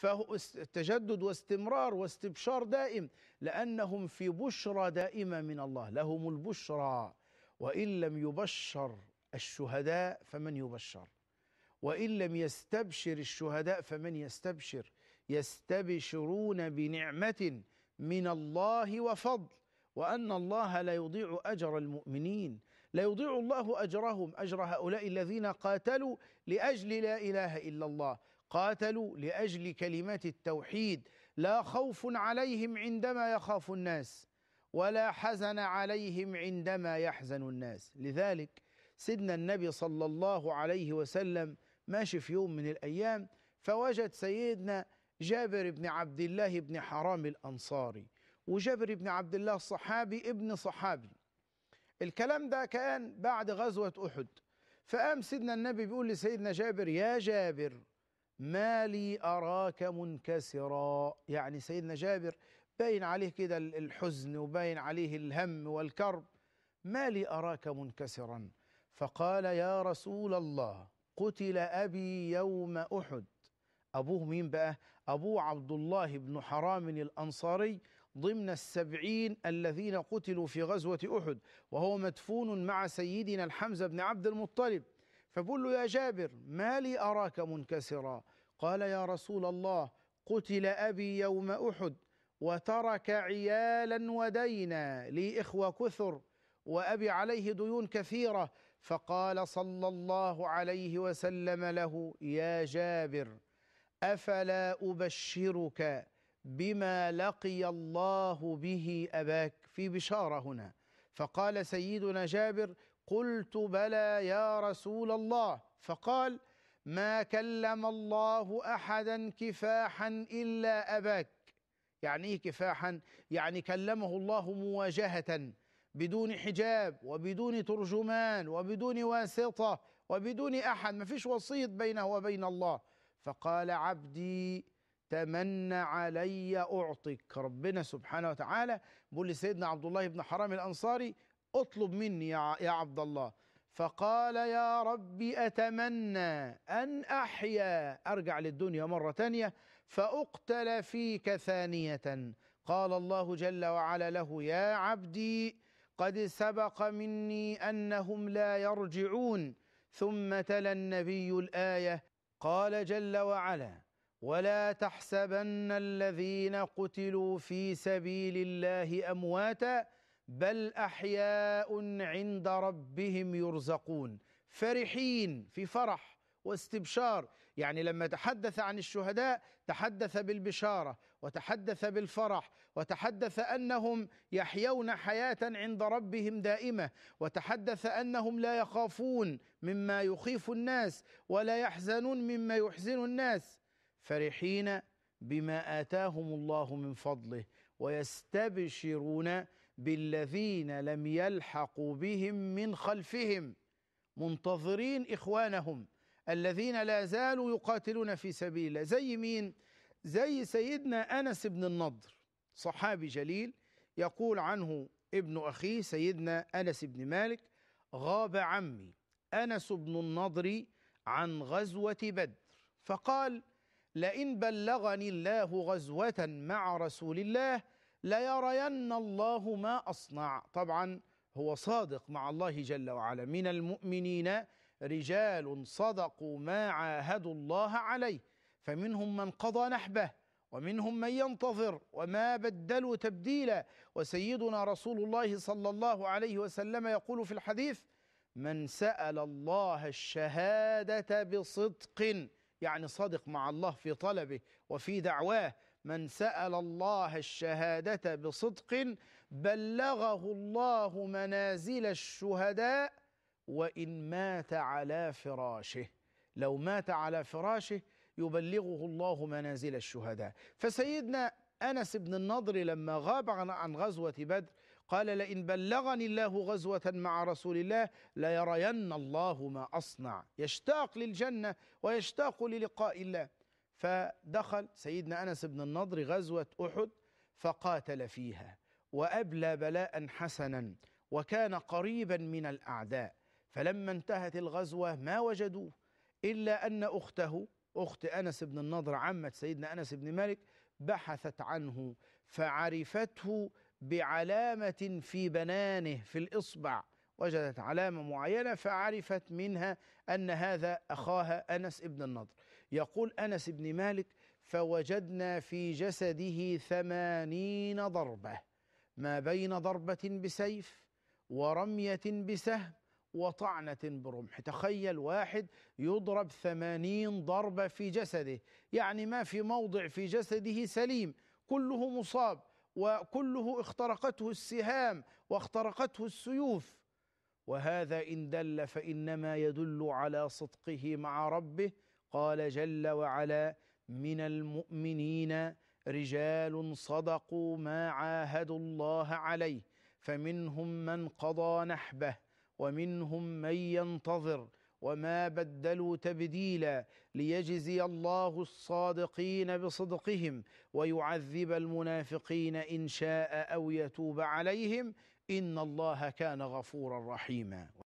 فتجدد واستمرار واستبشار دائم لأنهم في بشرى دائمة من الله لهم البشرى وإن لم يبشر الشهداء فمن يبشر وإن لم يستبشر الشهداء فمن يستبشر يستبشرون بنعمة من الله وفضل وأن الله لا يضيع أجر المؤمنين لا يضيع الله أجرهم أجر هؤلاء الذين قاتلوا لأجل لا إله إلا الله قاتلوا لاجل كلمه التوحيد لا خوف عليهم عندما يخاف الناس ولا حزن عليهم عندما يحزن الناس لذلك سيدنا النبي صلى الله عليه وسلم ماشي في يوم من الايام فوجد سيدنا جابر بن عبد الله بن حرام الانصاري وجابر بن عبد الله الصحابي ابن صحابي الكلام ده كان بعد غزوه احد فقام سيدنا النبي بيقول لسيدنا جابر يا جابر ما لي أراك منكسرا يعني سيدنا جابر باين عليه كده الحزن وباين عليه الهم والكرب ما لي أراك منكسرا فقال يا رسول الله قتل أبي يوم أحد أبوه مين بقى أبوه عبد الله بن حرام الأنصاري ضمن السبعين الذين قتلوا في غزوة أحد وهو مدفون مع سيدنا الحمزة بن عبد المطلب فبقول له يا جابر ما لي أراك منكسرا قال يا رسول الله قتل أبي يوم أحد وترك عيالا ودينا لي إخوة كثر وأبي عليه ديون كثيرة فقال صلى الله عليه وسلم له يا جابر أفلا أبشرك بما لقي الله به أباك في بشارة هنا فقال سيدنا جابر قلت بلى يا رسول الله فقال ما كلم الله احدا كفاحا الا اباك يعني ايه كفاحا يعني كلمه الله مواجهه بدون حجاب وبدون ترجمان وبدون واسطه وبدون احد ما فيش وسيط بينه وبين الله فقال عبدي تمنى علي اعطك ربنا سبحانه وتعالى بيقول لسيدنا عبد الله بن حرام الانصاري اطلب مني يا عبد الله فقال يا ربي أتمنى أن أحيا أرجع للدنيا مرة ثانيه فأقتل فيك ثانية قال الله جل وعلا له يا عبدي قد سبق مني أنهم لا يرجعون ثم تلا النبي الآية قال جل وعلا ولا تحسبن الذين قتلوا في سبيل الله أمواتا بل احياء عند ربهم يرزقون فرحين في فرح واستبشار يعني لما تحدث عن الشهداء تحدث بالبشاره وتحدث بالفرح وتحدث انهم يحيون حياه عند ربهم دائمه وتحدث انهم لا يخافون مما يخيف الناس ولا يحزنون مما يحزن الناس فرحين بما اتاهم الله من فضله ويستبشرون بالذين لم يلحقوا بهم من خلفهم منتظرين إخوانهم الذين لا زالوا يقاتلون في سبيل الله زي مين؟ زي سيدنا أنس بن النضر صحابي جليل يقول عنه ابن أخيه سيدنا أنس بن مالك غاب عمي أنس بن النضر عن غزوة بدر فقال لئن بلغني الله غزوة مع رسول الله ليرين الله ما أصنع طبعا هو صادق مع الله جل وعلا من المؤمنين رجال صدقوا ما عاهدوا الله عليه فمنهم من قضى نحبه ومنهم من ينتظر وما بدلوا تبديلا وسيدنا رسول الله صلى الله عليه وسلم يقول في الحديث من سأل الله الشهادة بصدق يعني صادق مع الله في طلبه وفي دعواه من سأل الله الشهادة بصدق بلغه الله منازل الشهداء وإن مات على فراشه لو مات على فراشه يبلغه الله منازل الشهداء فسيدنا أنس بن النضر لما غاب عن غزوة بدر قال لئن بلغني الله غزوة مع رسول الله ليرين الله ما أصنع يشتاق للجنة ويشتاق للقاء الله فدخل سيدنا أنس بن النضر غزوة أحد فقاتل فيها وأبلى بلاء حسنا وكان قريبا من الأعداء فلما انتهت الغزوة ما وجدوه إلا أن أخته أخت أنس بن النضر عمة سيدنا أنس بن مالك بحثت عنه فعرفته بعلامة في بنانه في الإصبع وجدت علامة معينة فعرفت منها أن هذا أخاها أنس بن النضر يقول أنس بن مالك فوجدنا في جسده ثمانين ضربة ما بين ضربة بسيف ورمية بسهم وطعنة برمح تخيل واحد يضرب ثمانين ضربة في جسده يعني ما في موضع في جسده سليم كله مصاب وكله اخترقته السهام واخترقته السيوف وهذا إن دل فإنما يدل على صدقه مع ربه قال جل وعلا من المؤمنين رجال صدقوا ما عاهدوا الله عليه فمنهم من قضى نحبه ومنهم من ينتظر وما بدلوا تبديلا ليجزي الله الصادقين بصدقهم ويعذب المنافقين ان شاء او يتوب عليهم ان الله كان غفورا رحيما